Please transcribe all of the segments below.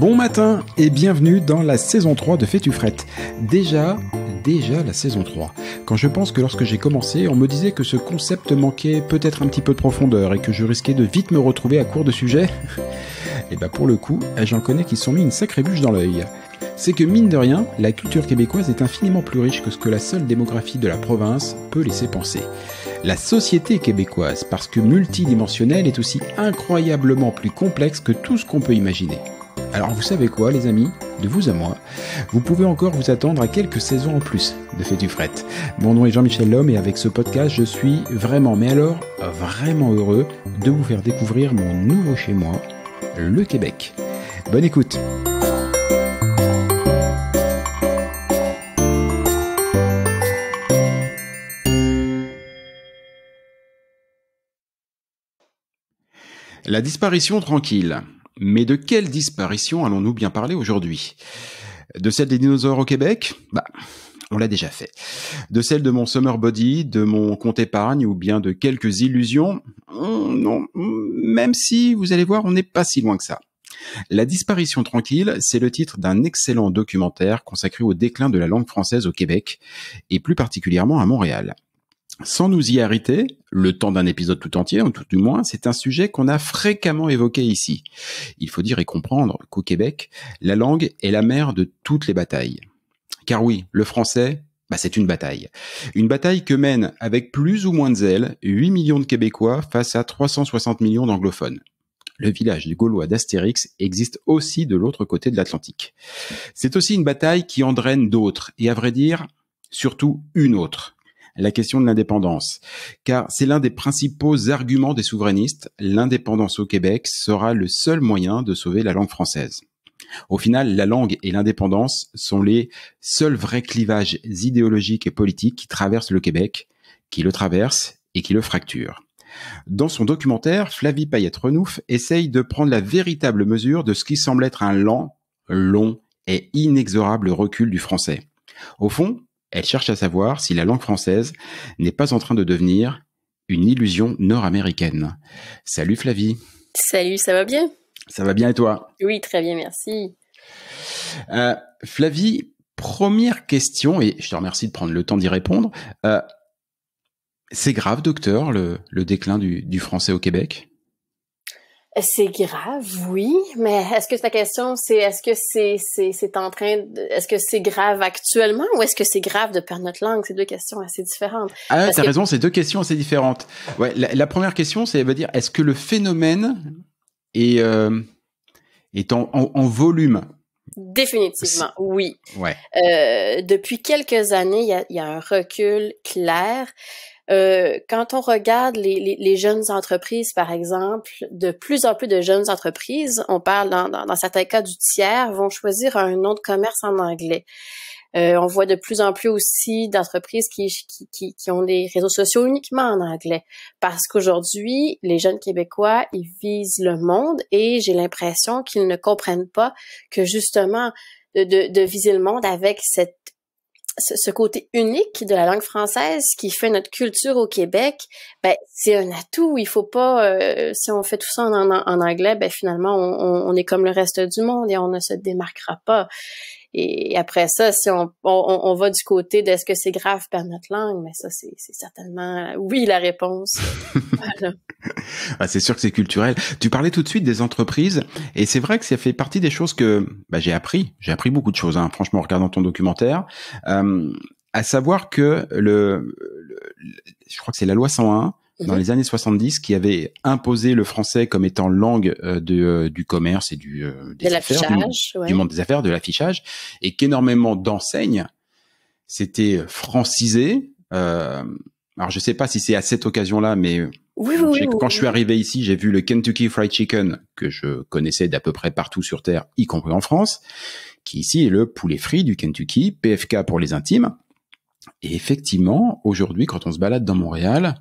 Bon matin et bienvenue dans la saison 3 de Fais-tu Déjà, déjà la saison 3 quand je pense que lorsque j'ai commencé, on me disait que ce concept manquait peut-être un petit peu de profondeur et que je risquais de vite me retrouver à court de sujets. et eh bah ben, pour le coup, j'en connais qui se sont mis une sacrée bûche dans l'œil. C'est que mine de rien, la culture québécoise est infiniment plus riche que ce que la seule démographie de la province peut laisser penser. La société québécoise, parce que multidimensionnelle, est aussi incroyablement plus complexe que tout ce qu'on peut imaginer. Alors vous savez quoi les amis De vous à moi, vous pouvez encore vous attendre à quelques saisons en plus de Fait du Fret. Mon nom est Jean-Michel Lhomme et avec ce podcast je suis vraiment, mais alors vraiment heureux de vous faire découvrir mon nouveau chez moi, le Québec. Bonne écoute La disparition tranquille. Mais de quelle disparition allons-nous bien parler aujourd'hui De celle des dinosaures au Québec Bah, on l'a déjà fait. De celle de mon summer body, de mon compte épargne ou bien de quelques illusions hmm, Non, même si, vous allez voir, on n'est pas si loin que ça. La disparition tranquille, c'est le titre d'un excellent documentaire consacré au déclin de la langue française au Québec, et plus particulièrement à Montréal sans nous y arrêter, le temps d'un épisode tout entier, ou tout du moins, c'est un sujet qu'on a fréquemment évoqué ici. Il faut dire et comprendre qu'au Québec, la langue est la mère de toutes les batailles. Car oui, le français, bah c'est une bataille. Une bataille que mènent, avec plus ou moins de zèle, 8 millions de Québécois face à 360 millions d'anglophones. Le village des Gaulois d'Astérix existe aussi de l'autre côté de l'Atlantique. C'est aussi une bataille qui en draine d'autres, et à vrai dire, surtout une autre la question de l'indépendance, car c'est l'un des principaux arguments des souverainistes, l'indépendance au Québec sera le seul moyen de sauver la langue française. Au final, la langue et l'indépendance sont les seuls vrais clivages idéologiques et politiques qui traversent le Québec, qui le traversent et qui le fracturent. Dans son documentaire, Flavie Payette-Renouf essaye de prendre la véritable mesure de ce qui semble être un lent, long et inexorable recul du français. Au fond, elle cherche à savoir si la langue française n'est pas en train de devenir une illusion nord-américaine. Salut Flavie. Salut, ça va bien Ça va bien et toi Oui, très bien, merci. Euh, Flavie, première question, et je te remercie de prendre le temps d'y répondre. Euh, c'est grave, docteur, le, déclin du français au Québec c'est grave, oui, mais est-ce que ta question, c'est est-ce que c'est c'est en train, est-ce que c'est grave actuellement ou est-ce que c'est grave de perdre notre langue C'est deux questions assez différentes. Ah, t'as raison, c'est deux questions assez différentes. la, première question, c'est va dire est-ce que le phénomène est euh, est en, en, volume Définitivement, oui. Ouais. Euh, depuis quelques années, il y a, un recul clair. Euh, quand on regarde les, jeunes entreprises, par exemple, de plus en plus de jeunes entreprises, on parle dans, certains cas du tiers, vont choisir un nom de commerce en anglais. Euh, on voit de plus en plus aussi d'entreprises qui, qui, qui, ont des réseaux sociaux uniquement en anglais parce qu'aujourd'hui, les jeunes Québécois, ils visent le monde et j'ai l'impression qu'ils ne comprennent pas que justement, de, de viser le monde avec cette ce côté unique de la langue française qui fait notre culture au Québec, ben c'est un atout. Il faut pas, euh, si on fait tout ça en, anglais, ben finalement on, on, est comme le reste du monde et on ne se démarquera pas. Et après ça, si on, on, on va du côté de est-ce que c'est grave par notre langue, mais ça, c'est certainement oui la réponse. Ah, c'est sûr que c'est culturel. Tu parlais tout de suite des entreprises, et c'est vrai que ça fait partie des choses que bah, j'ai appris. J'ai appris beaucoup de choses, hein, franchement, en regardant ton documentaire. Euh, à savoir que le je crois que c'est la loi 101, Mhm. dans les années 70 qui avait imposé le français comme étant langue euh, de, euh, du commerce et du, euh, des affaires, du, monde des affaires, de l'affichage, et qu'énormément d'enseignes s'étaient francisées. alors je sais pas si c'est à cette occasion-là, mais quand je suis arrivé ici, j'ai vu le Kentucky Fried Chicken que je connaissais d'à peu près partout sur Terre, y compris en France, qui ici est le poulet frit du Kentucky, PFK pour les intimes. Et effectivement, aujourd'hui, quand on se balade dans Montréal,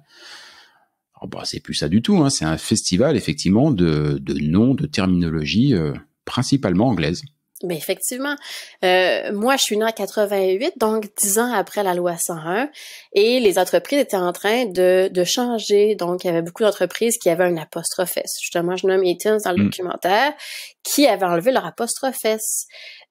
Oh, bah, c'est plus ça du tout. Hein. C'est un festival effectivement de, noms, de terminologie euh, principalement anglaise. Ben, effectivement, euh, moi je suis née en 88, donc dix ans après la loi 101, et les entreprises étaient en train de, changer. Donc il y avait beaucoup d'entreprises qui avaient un apostrophe Justement, je nomme Eatons dans le mm. documentaire, qui avait enlevé leur apostrophe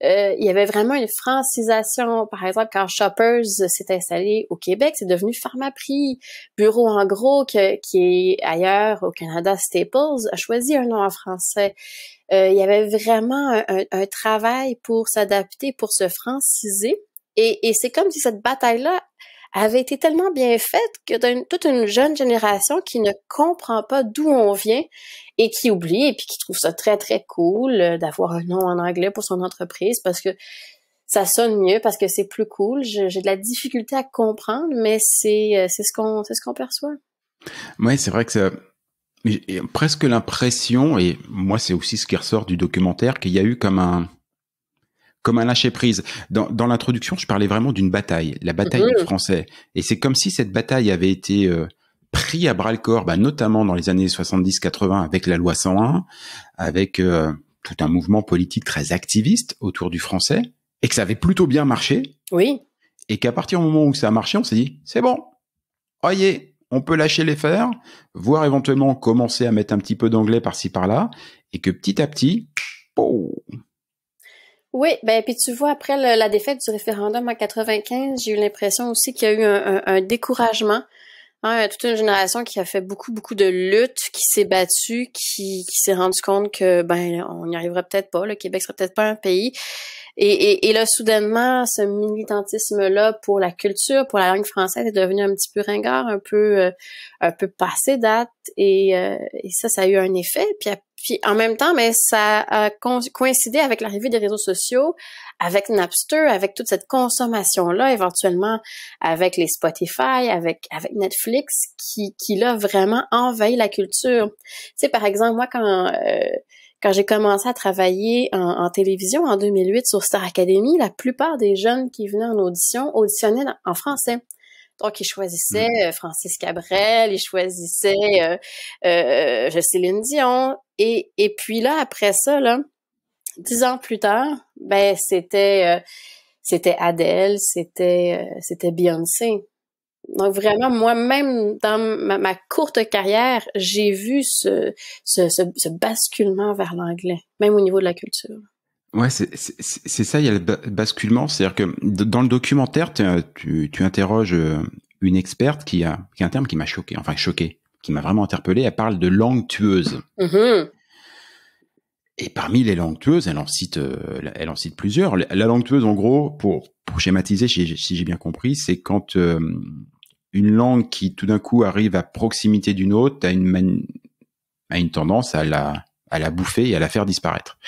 euh, il y avait vraiment une francisation. Par exemple, quand Shoppers s'est installé au Québec, c'est devenu Pharmaprix. Bureau en gros qui est ailleurs au Canada, Staples a choisi un nom en français. Euh, il y avait vraiment un, travail pour s'adapter, pour se franciser. Et, c'est comme si cette bataille-là avait été tellement bien faite que toute une jeune génération qui ne comprend pas d'où on vient et qui oublie et puis qui trouve ça très très cool euh, d'avoir un nom en anglais pour son entreprise parce que ça sonne mieux parce que c'est plus cool. J'ai de la difficulté à comprendre, mais c'est euh, ce qu'on ce qu'on perçoit. Oui, c'est vrai que ça j'ai presque l'impression, et moi c'est aussi ce qui ressort du documentaire, qu'il y a eu comme un comme un lâcher prise. Dans, dans l'introduction, je parlais vraiment d'une bataille, la bataille mhm. du Français. Et c'est comme si cette bataille avait été euh, à bras le corps, bah, notamment dans les années 70-80 avec la loi 101, avec euh, tout un mouvement politique très activiste autour du français, et que ça avait plutôt bien marché. Oui. Et qu'à partir du moment où ça a marché, on s'est dit, c'est bon, voyez, on peut lâcher les fers, voire éventuellement commencer à mettre un petit peu d'anglais par-ci par-là, et que petit à petit, oh oui, ben puis tu vois après la défaite du référendum en 95, j'ai eu l'impression aussi qu'il y a eu un, découragement, hein, toute une génération qui a fait beaucoup beaucoup de luttes, qui s'est battue, qui, s'est rendu compte que ben on n'y arriverait peut-être pas, le Québec serait peut-être pas un pays. Et, et, et là, soudainement, ce militantisme-là pour la culture, pour la langue française est devenu un petit peu ringard, un peu euh, un peu passé date. Euh, et, ça, ça a eu un effet. Puis, puis en même temps, mais ça a coïncidé avec l'arrivée des réseaux sociaux, avec Napster, avec toute cette consommation-là, éventuellement avec les Spotify, avec avec Netflix, qui, qui là, vraiment envahi la culture. Tu par exemple, moi, quand... Euh, quand j'ai commencé à travailler en, télévision en 2008 sur Star Academy, la plupart des jeunes qui venaient en audition auditionnaient en français. Donc, ils choisissaient mm. euh, Francis Cabrel, ils choisissaient euh, euh, Dion. Et, puis là, après ça, dix ans plus tard, ben c'était euh, c'était Adele, c'était euh, c'était Beyoncé. Donc vraiment, moi-même, dans ma, courte carrière, j'ai vu ce, ce, basculement vers l'anglais, même au niveau de la culture. Ouais, c'est ça, il y a le basculement. C'est-à-dire que dans le documentaire, euh, tu, tu interroges euh, une experte qui a, qui un terme qui m'a choqué, enfin choqué, qui m'a vraiment interpellé. Elle parle de langue tueuse. Mm-hmm. Et parmi les langues tueuses, elle en cite, euh, elle en cite plusieurs. La langue tueuse, en gros, pour, pour schématiser, si j'ai bien compris, c'est quand une langue qui tout d'un coup arrive à proximité d'une autre a une, tendance à la, bouffer et à la faire disparaître.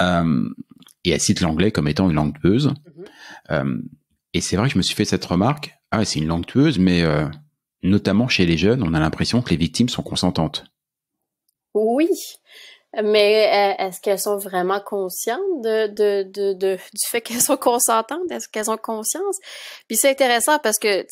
Euh, et elle cite l'anglais comme étant une langue tueuse. Mm-hmm. Euh, et c'est vrai que je me suis fait cette remarque. Ah, c'est une langue tueuse, mais euh, notamment chez les jeunes, on a l'impression que les victimes sont consentantes. Oui, mais euh, est-ce qu'elles sont vraiment conscientes de, de, de, de du fait qu'elles sont consentantes? Est-ce qu'elles ont conscience? Puis c'est intéressant parce que,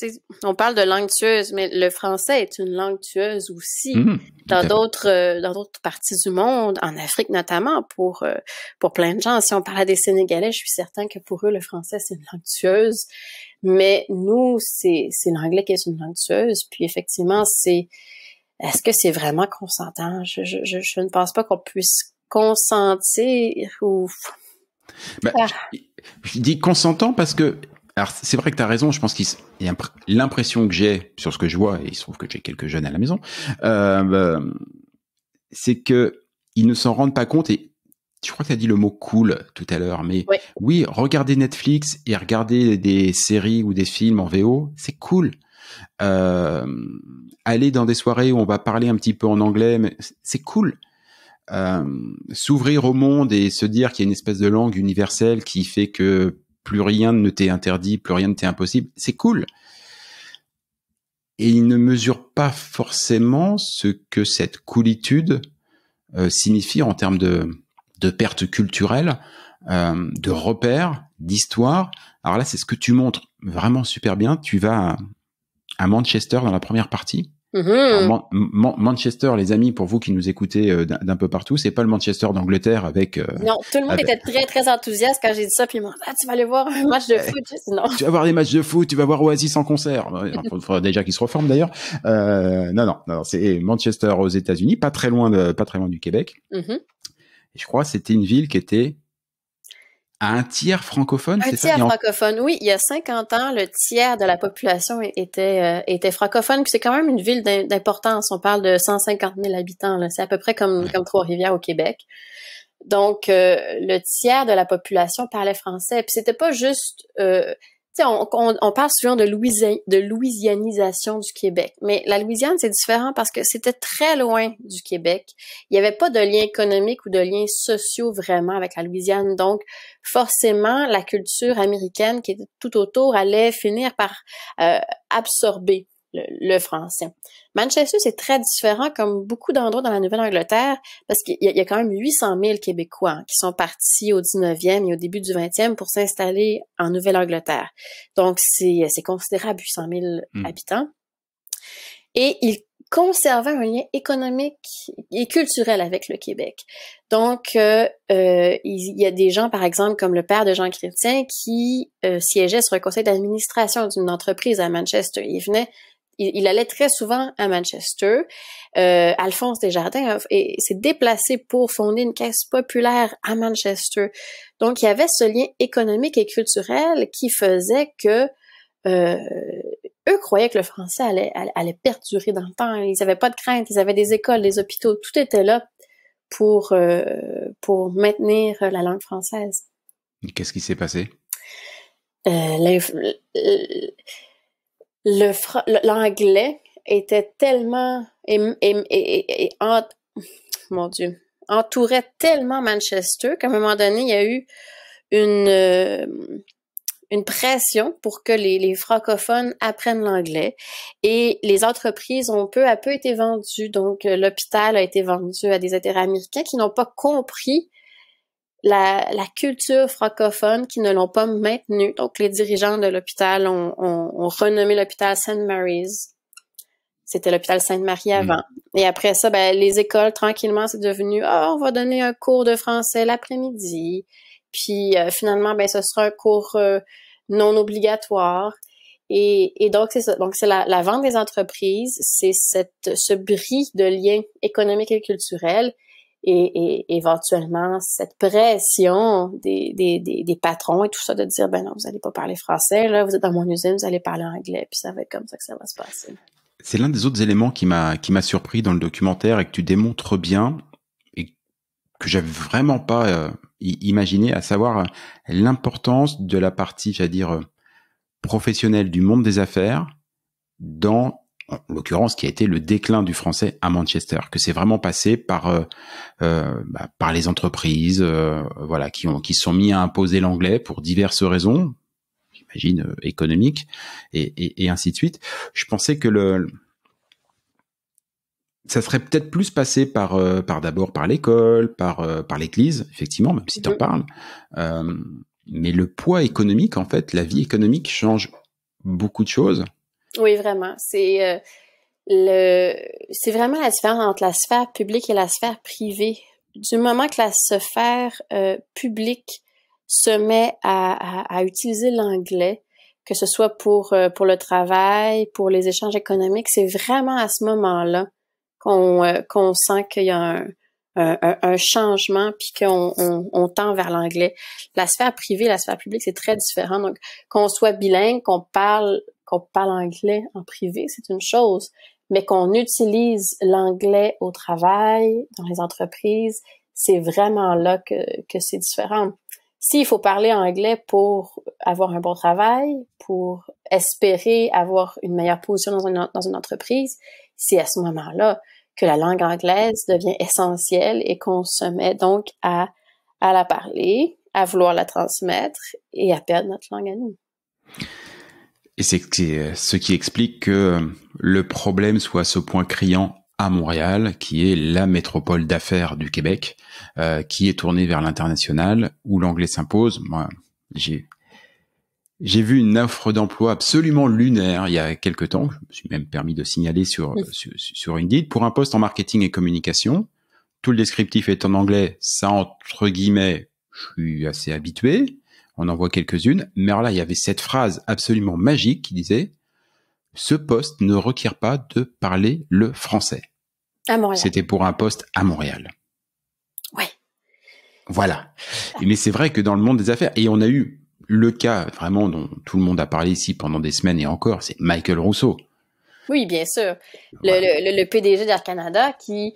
on parle de langue tueuse, mais le français est une langue tueuse aussi mmh, dans d'autres euh, dans d'autres parties du monde, en Afrique notamment, pour euh, pour plein de gens. Si on parlait des Sénégalais, je suis certain que pour eux, le français, c'est une langue tueuse. Mais nous, c'est l'anglais qui est une langue tueuse. Puis effectivement, c'est est-ce que c'est vraiment consentant? Je, ne pense pas qu'on puisse consentir ou... Ben, ah. je, dis consentant parce que... Alors c'est vrai que tu as raison, je pense qu'il l'impression que j'ai sur ce que je vois, et il se trouve que j'ai quelques jeunes à la maison, euh, ben, c'est que ils ne s'en rendent pas compte et je crois que tu as dit le mot cool tout à l'heure, mais oui. regarder Netflix et regarder des séries ou des films en VO, c'est cool. Euh, aller dans des soirées où on va parler un petit peu en anglais, mais c'est cool. Euh, s'ouvrir au monde et se dire qu'il y a une espèce de langue universelle qui fait que plus rien ne t'est interdit, plus rien ne t'est impossible, c'est cool. Et il ne mesure pas forcément ce que cette coolitude euh, signifie en termes de, de perte culturelle de repères, d'histoire. Alors là, c'est ce que tu montres vraiment super bien. Tu vas à Manchester dans la première partie. Mhm. Manchester, les amis, pour vous qui nous écoutez euh, d'un peu partout, c'est pas le Manchester d'Angleterre avec. Euh, non, tout le monde était très très enthousiaste quand j'ai dit ça. Puis ils dit ah, tu vas aller voir un match de foot. non. Tu vas voir des matchs de foot, tu vas voir Oasis en concert. Il faudra déjà qu'ils se reforment d'ailleurs. Euh, non, non, non c'est Manchester aux États-Unis, pas très loin de, pas très loin du Québec. Mhm. je crois c'était une ville qui était un tiers francophone. Un tiers francophone, oui. Il y a 50 ans, le tiers de la population était, euh, était francophone. c'est quand même une ville d'importance. On parle de 150 000 habitants. C'est à peu près comme, comme Trois-Rivières au Québec. Donc, euh, le tiers de la population parlait français. Puis c'était pas juste euh, on, parle souvent de, de louisianisation du Québec, mais la Louisiane, c'est différent parce que c'était très loin du Québec. Il n'y avait pas de lien économique ou de lien sociaux vraiment avec la Louisiane. Donc, forcément, la culture américaine qui était tout autour allait finir par euh, absorber le, français. Manchester, c'est très différent comme beaucoup d'endroits dans la Nouvelle-Angleterre parce qu'il y, a quand même 800 000 Québécois qui sont partis au 19e et au début du 20e pour s'installer en Nouvelle-Angleterre. Donc, c'est considérable, 800 000 mm. habitants. Et ils conservaient un lien économique et culturel avec le Québec. Donc, euh, euh, il y a des gens, par exemple, comme le père de Jean Chrétien, qui euh, siégeait sur le conseil d'administration d'une entreprise à Manchester. Il venait il, allait très souvent à Manchester. Euh, Alphonse Desjardins s'est déplacé pour fonder une caisse populaire à Manchester. Donc, il y avait ce lien économique et culturel qui faisait que euh, eux croyaient que le français allait, allait, perdurer dans le temps. Ils n'avaient pas de crainte. Ils avaient des écoles, des hôpitaux. Tout était là pour, euh, pour maintenir la langue française. Qu'est-ce qui s'est passé? l'anglais était tellement e, e, e, mon Dieu entourait tellement Manchester qu'à un moment donné il y a eu euh, une pression pour que les, les francophones apprennent l'anglais et les entreprises ont peu à peu été vendues. Donc euh, l'hôpital a été vendu à des intérêts américains qui n'ont pas compris la, culture francophone qui ne l'ont pas maintenue. Donc, les dirigeants de l'hôpital ont, renommé l'hôpital St. Mary's. C'était l'hôpital Sainte-Marie hmm. avant. Et après ça, ben, les écoles, tranquillement, c'est devenu « Ah, on va donner un cours de français l'après-midi. » Puis euh, finalement, ben, ce sera un cours euh, non obligatoire. Et, donc, c'est ça. Donc, c'est la, la, vente des entreprises, c'est ce bris de liens économiques et culturels et, et, éventuellement cette pression des, des, des, patrons et tout ça de dire ben non vous allez pas parler français là vous êtes dans mon usine vous allez parler anglais puis ça va être comme ça que ça va se passer c'est l'un des autres éléments qui m'a qui m'a surpris dans le documentaire et que tu démontres bien et que j'avais vraiment pas euh, imaginé à savoir euh, l'importance de la partie j'allais dire euh, professionnelle du monde des affaires dans en l'occurrence qui a été le déclin du français à Manchester, que c'est vraiment passé par euh, euh bah, par les entreprises, euh, voilà, qui ont qui sont mis à imposer l'anglais pour diverses raisons, j'imagine euh, économiques et, et, et, ainsi de suite. Je pensais que le ça serait peut-être plus passé par par d'abord par l'école, par par l'église, effectivement, même si tu en mhm. parles. mais le poids économique, en fait, la vie économique change beaucoup de choses oui, vraiment. C'est euh, le, c'est vraiment la différence entre la sphère publique et la sphère privée. Du moment que la sphère euh, publique se met à, utiliser l'anglais, que ce soit pour euh, pour le travail, pour les échanges économiques, c'est vraiment à ce moment-là qu'on qu'on sent qu'il y a un, un, changement puis qu'on tend vers l'anglais. La sphère privée, la sphère publique, c'est très différent. Donc, qu'on soit bilingue, qu'on parle pas l'anglais anglais en privé, c'est une chose, mais qu'on utilise l'anglais au travail, dans les entreprises, c'est vraiment là que, que c'est différent. S'il faut parler anglais pour avoir un bon travail, pour espérer avoir une meilleure position dans une, entreprise, c'est à ce moment-là que la langue anglaise devient essentielle et qu'on se met donc à, à la parler, à vouloir la transmettre et à perdre notre langue à nous. Et c'est euh, ce qui explique que euh, le problème soit ce point criant à Montréal, qui est la métropole d'affaires du Québec, euh, qui est tournée vers l'international, où l'anglais s'impose. Moi, j'ai j'ai vu une offre d'emploi absolument lunaire il y a quelque temps. Je me suis même permis de signaler sur, sur, sur Indeed pour un poste en marketing et communication. Tout le descriptif est en anglais. Ça, entre guillemets, je suis assez habitué. On en voit quelques-unes. Mais là, il y avait cette phrase absolument magique qui disait ce poste ne requiert pas de parler le français. À Montréal. C'était pour un poste à Montréal. Ouais. Voilà. Mais c'est vrai que dans le monde des affaires, et on a eu le cas vraiment dont tout le monde a parlé ici pendant des semaines et encore, c'est Michael Rousseau. Oui, bien sûr. Le, le PDG d'Air Canada qui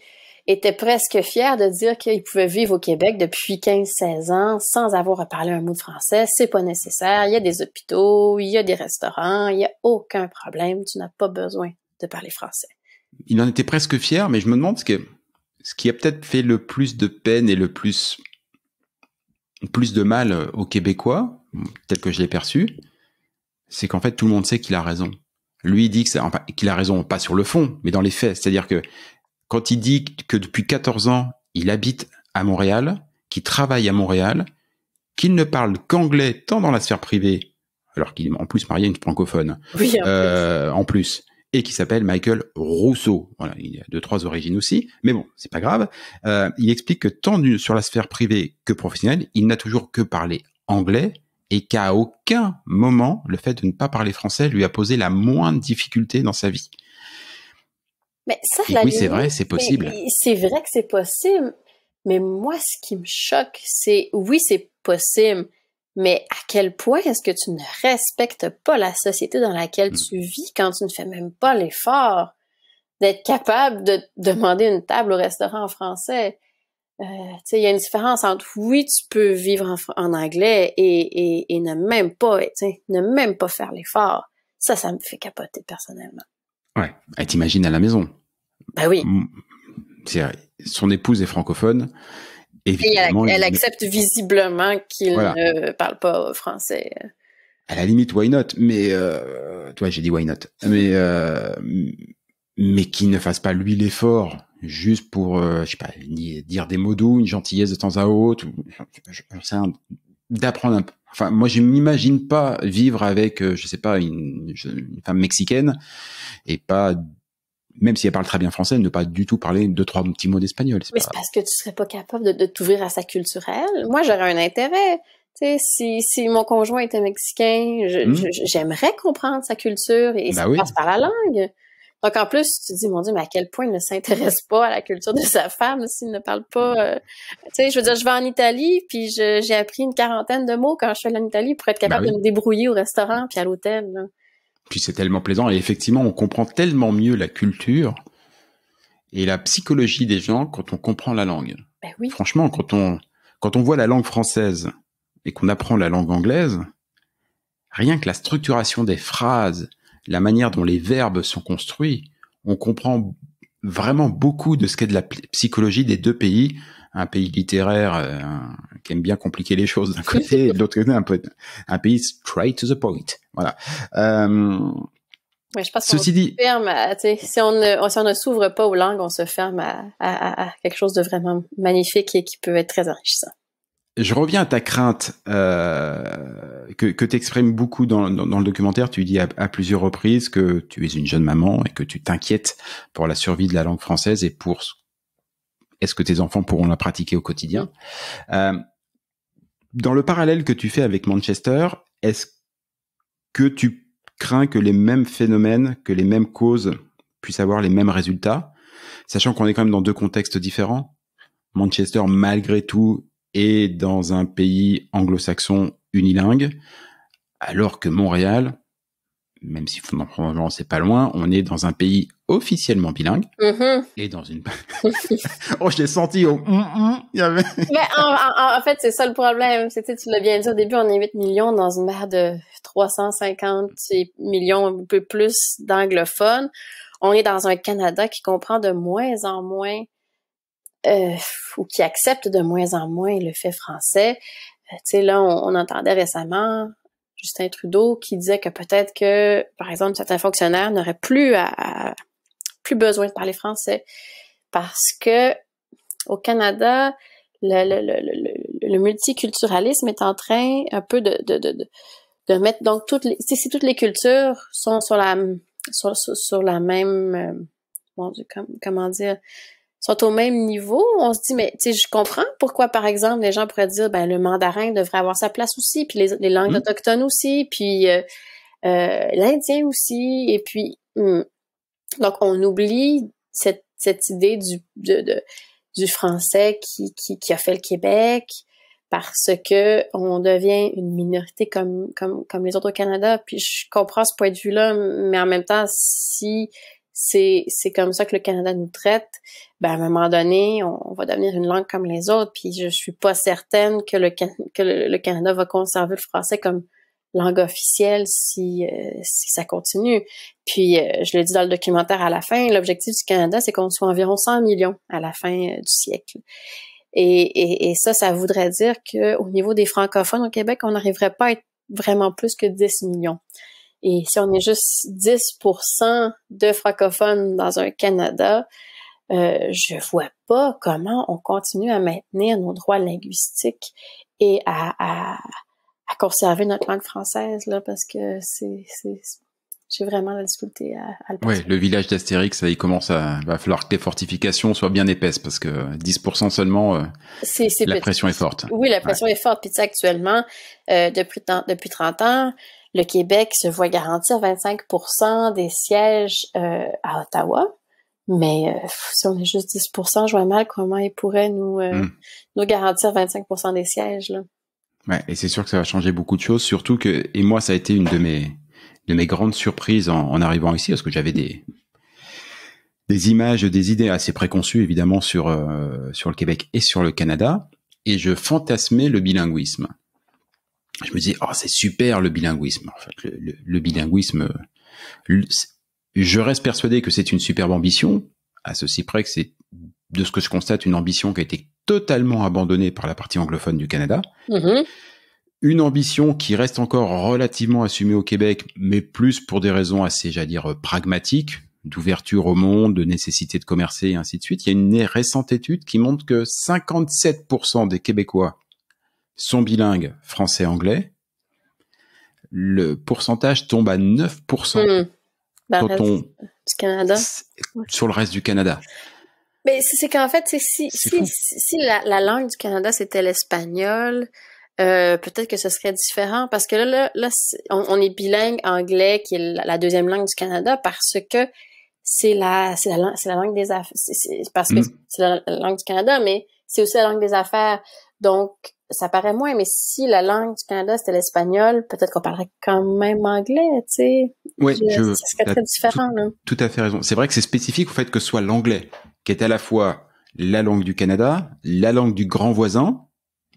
était presque fier de dire qu'il pouvait vivre au Québec depuis 15-16 ans sans avoir à parler un mot de français. C'est pas nécessaire. Il y a des hôpitaux, il y a des restaurants, il y a aucun problème. Tu n'as pas besoin de parler français. Il en était presque fier, mais je me demande ce, qui a peut-être fait le plus de peine et le plus, de mal aux Québécois, tel que je l'ai perçu, c'est qu'en fait tout le monde sait qu'il a raison. Lui dit qu'il a raison, pas sur le fond, mais dans les faits. C'est-à-dire que quand il dit que depuis 14 ans, il habite à Montréal, qu'il travaille à Montréal, qu'il ne parle qu'anglais tant dans la sphère privée, alors qu'il est en plus marié à une francophone, euh, en, plus. et qui s'appelle Michael Rousseau. Voilà, il a deux trois origines aussi, mais bon, c'est pas grave. Euh, il explique que tant sur la sphère privée que professionnelle, il n'a toujours que parlé anglais et qu'à aucun moment le fait de ne pas parler français lui a posé la moindre difficulté dans sa vie. Mais oui, c'est vrai, c'est possible. C'est vrai que c'est possible, mais moi, ce qui me choque, c'est oui, c'est possible, mais à quel point est-ce que tu ne respectes pas la société dans laquelle mm. tu vis quand tu ne fais même pas l'effort d'être capable de demander une table au restaurant en français? Euh, il y a une différence entre oui, tu peux vivre en, anglais et, ne même pas, ne même pas faire l'effort. Ça, ça me fait capoter personnellement. Ouais, elle t'imagine à la maison. Ah oui. Son épouse est francophone. Et elle, accepte visiblement qu'il ne parle pas français. À la limite, why not Mais, euh, toi, j'ai dit why not. Mais, euh, mais qu'il ne fasse pas lui l'effort juste pour, euh, je sais pas, dire des mots doux, une gentillesse de temps à autre, d'apprendre un peu. Enfin, moi, je m'imagine pas vivre avec, je sais pas, une femme mexicaine et pas même si elle parle très bien français, ne pas du tout parler deux, trois petits mots d'espagnol. Mais c'est parce que tu serais pas capable de, t'ouvrir à sa culture Moi, j'aurais un intérêt. Si, si, mon conjoint était mexicain, hmm? j'aimerais comprendre sa culture et ben ça passe par la langue. Donc en plus, tu dis, mon Dieu, mais à quel point il ne s'intéresse pas à la culture de sa femme s'il ne parle pas. Euh, tu sais, je veux dire, je vais en Italie, puis j'ai appris une quarantaine de mots quand je suis allée en Italie pour être ben capable de me débrouiller au restaurant puis à l'hôtel. Puis c'est tellement plaisant et effectivement, on comprend tellement mieux la culture et la psychologie des gens quand on comprend la langue. Ben oui. Franchement, quand on quand on voit la langue française et qu'on apprend la langue anglaise, rien que la structuration des phrases, la manière dont les verbes sont construits, on comprend vraiment beaucoup de ce qu'est de la psychologie des deux pays un pays littéraire euh, qui aime bien compliquer les choses d'un côté, et de l'autre côté un, peu, un pays straight to the point. Voilà. Euh, je pense Ceci dit, ferme si on ne, s'ouvre pas aux langues, on se ferme à, quelque chose de vraiment magnifique et qui peut être très enrichissant. Je reviens à ta crainte euh, que, que tu exprimes beaucoup dans, le documentaire. Tu dis à, à, plusieurs reprises que tu es une jeune maman et que tu t'inquiètes pour la survie de la langue française et pour est-ce que tes enfants pourront la pratiquer au quotidien euh, Dans le parallèle que tu fais avec Manchester, est-ce que tu crains que les mêmes phénomènes, que les mêmes causes puissent avoir les mêmes résultats, sachant qu'on est quand même dans deux contextes différents Manchester, malgré tout, est dans un pays anglo-saxon unilingue, alors que Montréal, même si fondamentalement c'est pas loin, on est dans un pays officiellement bilingue mm-hmm. et dans une. oh, je l'ai senti. au... Ben, en, fait, c'est ça le problème. tu l'as bien dit au début, on est 8 millions dans une mer de 350 millions, un peu plus d'anglophones. On est dans un Canada qui comprend de moins en moins euh, ou qui accepte de moins en moins le fait français. Euh, tu sais, là, on entendait récemment Justin Trudeau qui disait que peut-être que, par exemple, certains fonctionnaires n'auraient plus à, plus besoin de parler français parce que au Canada, le, multiculturalisme est en train un peu de, de, mettre donc toutes les, si, toutes les cultures sont sur la sur, la même euh, comment dire sont au même niveau, on se dit, mais tu sais, je comprends pourquoi, par exemple, les gens pourraient dire, ben le mandarin devrait avoir sa place aussi, puis les, langues mmh. autochtones aussi, puis euh, euh, l'indien aussi, et puis... Mmh. Donc, on oublie cette, cette idée du, de, du français qui, qui, qui a fait le Québec, parce que on devient une minorité comme comme comme les autres au Canada. Puis je comprends ce point de vue-là, mais en même temps, si c'est c'est comme ça que le Canada nous traite. Ben, à un moment donné, on, va devenir une langue comme les autres. Puis je, ne suis pas certaine que le que le, Canada va conserver le français comme langue officielle si euh, si ça continue. Puis euh, je le dis dans le documentaire à la fin, l'objectif du Canada, c'est qu'on soit environ 100 millions à la fin euh, du siècle. Et, et, et, ça, ça voudrait dire qu'au niveau des francophones au Québec, on n'arriverait pas à être vraiment plus que 10 millions. Et si on est juste 10% de francophones dans un Canada, euh, je vois pas comment on continue à maintenir nos droits linguistiques et à, conserver notre langue française là, parce que c'est j'ai vraiment la difficulté à, à le Ouais, le village d'Astérix, il commence à va falloir que les fortifications soient bien épaisses parce que 10% seulement, euh, c'est la pression est forte. Oui, la pression est forte. Puis tu actuellement, euh, depuis, depuis 30 ans, le Québec se voit garantir 25 des sièges euh, à Ottawa. Mais euh, si on est juste 10 je vois mal comment ils pourraient nous, euh, hmm. nous garantir 25 des sièges. et c'est sûr que ça va changer beaucoup de choses, surtout que, et moi, ça a été une de mes, de mes grandes surprises en, arrivant ici, parce que j'avais des, des images, des idées assez préconçues, évidemment, sur, sur le Québec et sur le Canada, et je fantasmais le bilinguisme je me disais, oh, c'est super le bilinguisme. En fait, le, bilinguisme, euh, je reste persuadé que c'est une superbe ambition, à ceci près que c'est, de ce que je constate, une ambition qui a été totalement abandonnée par la partie anglophone du Canada. Mm-hmm. Une ambition qui reste encore relativement assumée au Québec, mais plus pour des raisons assez, j'allais dire, pragmatiques, d'ouverture au monde, de nécessité de commercer et ainsi de suite. Il y a une récente étude qui montre que 57% des Québécois sont bilingues français-anglais, le pourcentage tombe à 9% hmm. bah, Canada. sur le reste du Canada. Mais c'est qu'en fait, si, la, langue du Canada, c'était l'espagnol, euh, peut-être que ce serait différent parce que là, on, est bilingue anglais, qui est la, deuxième langue du Canada, parce que c'est la, langue des affaires. parce que hmm. c'est la langue du Canada, mais c'est aussi la langue des affaires. Donc, ça paraît moins, mais si la langue du Canada c'était l'espagnol, peut-être qu'on parlerait quand même anglais, tu sais. Oui, je, ça serait très différent. Tout, là. tout à fait raison. C'est vrai que c'est spécifique au fait que ce soit l'anglais, qui est à la fois la langue du Canada, la langue du grand voisin,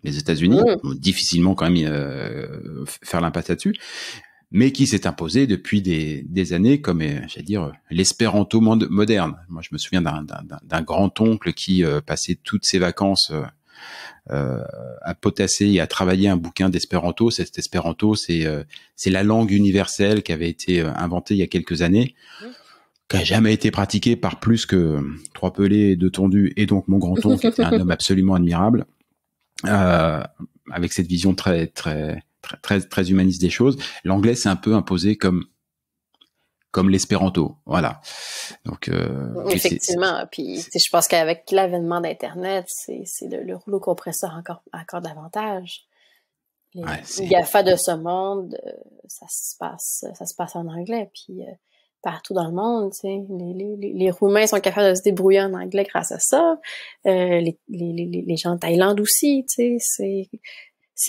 les États-Unis, mm. difficilement quand même euh, faire l'impasse là-dessus, mais qui s'est imposé depuis des, années comme, euh, j'allais dire, euh, l'espéranto moderne. Moi, je me souviens d'un grand-oncle qui euh, passait toutes ses vacances euh, à potasser et à travailler un bouquin d'espéranto. Cet espéranto, c'est euh, c'est la langue universelle qui avait été euh, inventée il y a quelques années. qui a jamais été pratiquée par plus que trois pelés, deux tondus et donc mon grand-oncle, qui était un homme absolument admirable, avec cette vision très, très, très, très, très humaniste des choses. L'anglais s'est un peu imposé comme comme l'espéranto. Voilà. Donc euh, effectivement, puis je pense qu'avec l'avènement d'internet, c'est le, le, rouleau compresseur encore encore davantage. Les, ouais, GAFA de ce monde, euh, ça se passe ça se passe en anglais puis euh, partout dans le monde, tu sais, les, les, les, Roumains sont capables de se débrouiller en anglais grâce à ça. Euh, les, les, gens de Thaïlande aussi, tu sais, c'est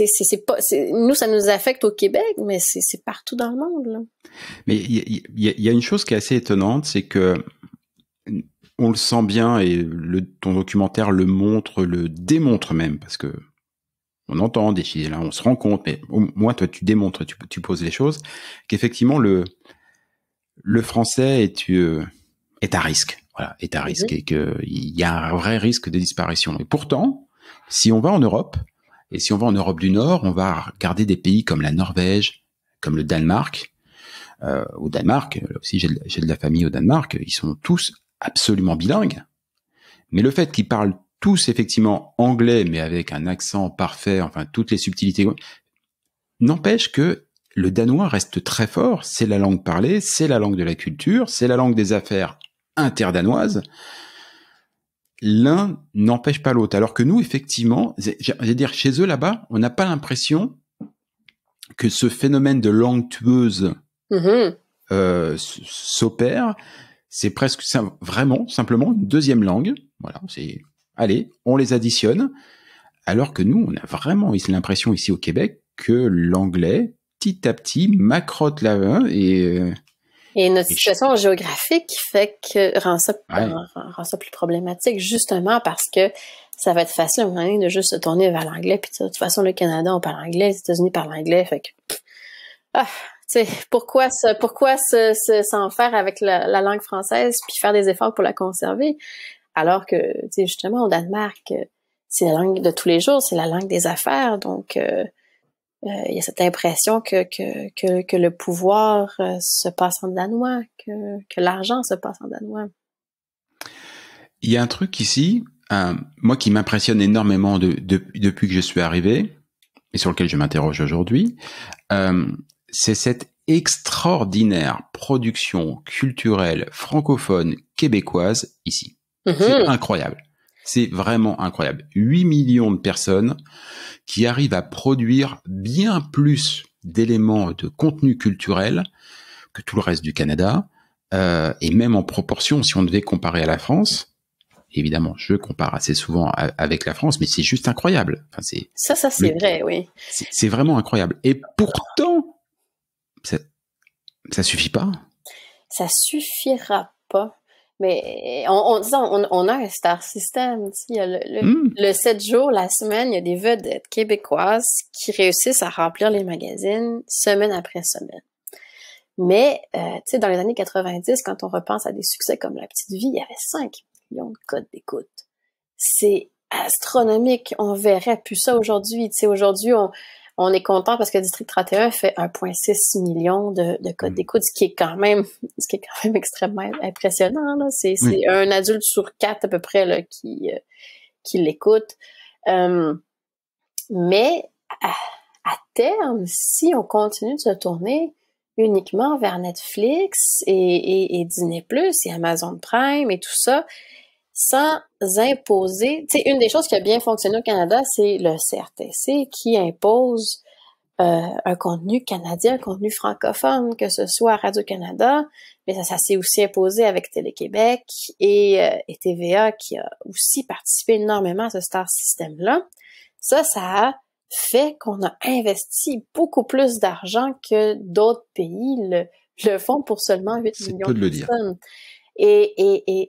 c'est c'est pas nous ça nous affecte au Québec mais c'est partout dans le monde mais il y, a une chose qui est assez étonnante c'est que on le sent bien et le, ton documentaire le montre le démontre même parce que on entend des là on se rend compte mais au moins toi tu démontres tu, poses les choses qu'effectivement le le français est tu euh, est à risque voilà est à risque mm-hmm. et qu'il y a un vrai risque de disparition et pourtant si on va en Europe et si on va en Europe du Nord, on va regarder des pays comme la Norvège, comme le Danemark. Euh, au Danemark, là aussi j'ai de, de la famille au Danemark, ils sont tous absolument bilingues. Mais le fait qu'ils parlent tous effectivement anglais, mais avec un accent parfait, enfin toutes les subtilités, n'empêche que le danois reste très fort, c'est la langue parlée, c'est la langue de la culture, c'est la langue des affaires interdanoises l'un n'empêche pas l'autre. Alors que nous, effectivement, j'allais dire, chez eux là-bas, on n'a pas l'impression que ce phénomène de langue tueuse mm-hmm. euh, s'opère. C'est presque vraiment simplement une deuxième langue. Voilà, c'est allez, on les additionne. Alors que nous, on a vraiment l'impression ici au Québec que l'anglais, petit à petit, macrote la... et euh, et notre situation géographique fait que rend ça, rend ça plus problématique, justement parce que ça va être facile de juste se tourner vers l'anglais. Puis de toute façon, le Canada, on parle anglais, les États-Unis parlent anglais. Fait que, ah, tu sais, pourquoi se, pourquoi s'en se, s'en faire avec la, langue française puis faire des efforts pour la conserver, alors que, tu sais, justement, au Danemark, euh, c'est la langue de tous les jours, c'est la langue des affaires, donc. Euh, euh, il y a cette impression que, que, que, le pouvoir euh, se passe en danois, que, que l'argent se passe en danois. Il y a un truc ici, euh, moi qui m'impressionne énormément de, depuis que je suis arrivé, et sur lequel je m'interroge aujourd'hui, c'est cette extraordinaire production culturelle francophone québécoise ici. C'est mhm. incroyable. C'est vraiment incroyable. 8 millions de personnes qui arrivent à produire bien plus d'éléments de contenu culturel que tout le reste du Canada, euh, et même en proportion, si on devait comparer à la France, évidemment, je compare assez souvent avec la France, mais c'est juste incroyable. Enfin, c'est ça, ça c'est vrai, oui. C'est vraiment incroyable. Et pourtant, ça, ça suffit pas. Ça suffira pas. Mais on, on, on, a un star system. Il y le, le, 7 hmm. jours, la semaine, il y a des vedettes québécoises qui réussissent à remplir les magazines semaine après semaine. Mais, euh, tu sais, dans les années 90, quand on repense à des succès comme La Petite Vie, il y avait 5 millions de codes d'écoute. C'est astronomique. On verrait plus ça aujourd'hui. Tu sais, aujourd'hui, on, on est content parce que District 31 fait 1,6 million de, codes mm. d'écoute, ce qui est quand même, ce qui est quand même extrêmement impressionnant. C'est un adulte sur quatre à peu près qui, euh, qui l'écoute. Hum, mais à, terme, si on continue de se tourner uniquement vers Netflix et, et, et Disney Plus et Amazon Prime et tout ça, sans imposer. Tu sais, une des choses qui a bien fonctionné au Canada, c'est le CRTC qui impose euh, un contenu canadien, un contenu francophone, que ce soit Radio-Canada, mais ça, ça s'est aussi imposé avec Télé-Québec et, euh, TVA qui a aussi participé énormément à ce star système-là. Ça, ça a fait qu'on a investi beaucoup plus d'argent que d'autres pays le, font pour seulement 8 millions de, personnes. Et, et, et,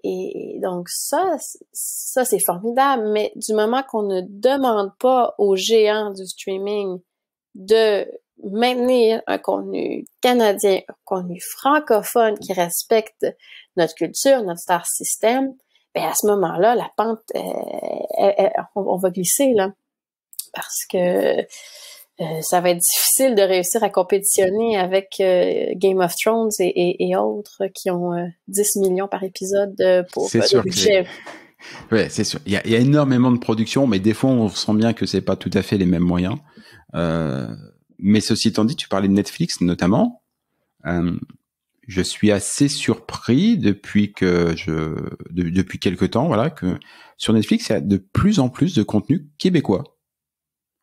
et donc ça, ça c'est formidable, mais du moment qu'on ne demande pas aux géants du streaming de maintenir un contenu canadien, un contenu francophone qui respecte notre culture, notre star system, ben à ce moment-là, la pente, euh, on, va glisser là, parce que euh, ça va être difficile de réussir à compétitionner avec euh, Game of Thrones et, autres qui ont 10 euh, millions par épisode pour le budget. c'est sûr. Il y, a, il y, a, énormément de production, mais des fois, on sent bien que c'est pas tout à fait les mêmes moyens. mais ceci étant dit, tu parlais de Netflix notamment. je suis assez surpris depuis que je, depuis quelques temps, voilà, que sur Netflix, il y a de plus en plus de contenu québécois.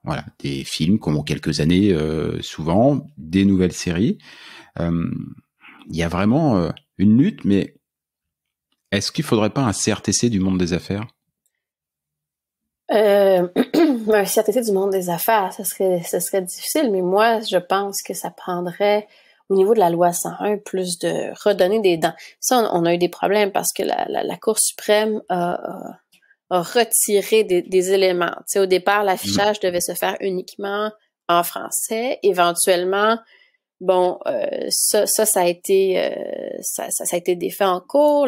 Voilà, des films qu'on ont quelques années euh, souvent, des nouvelles séries. Euh, il y a vraiment euh, une lutte, mais est-ce qu'il faudrait pas un CRTC du monde des affaires Un CRTC du monde des affaires, ce serait, ce serait difficile, mais moi, je pense que ça prendrait au niveau de la loi 101, plus de redonner des dents. Ça, on, a eu des problèmes parce que la, Cour suprême a retirer des, éléments. Tu sais, au départ, l'affichage mm. devait se faire uniquement en français. Éventuellement, bon, euh, ça, ça, a été, euh, ça, ça, a été défait en cours.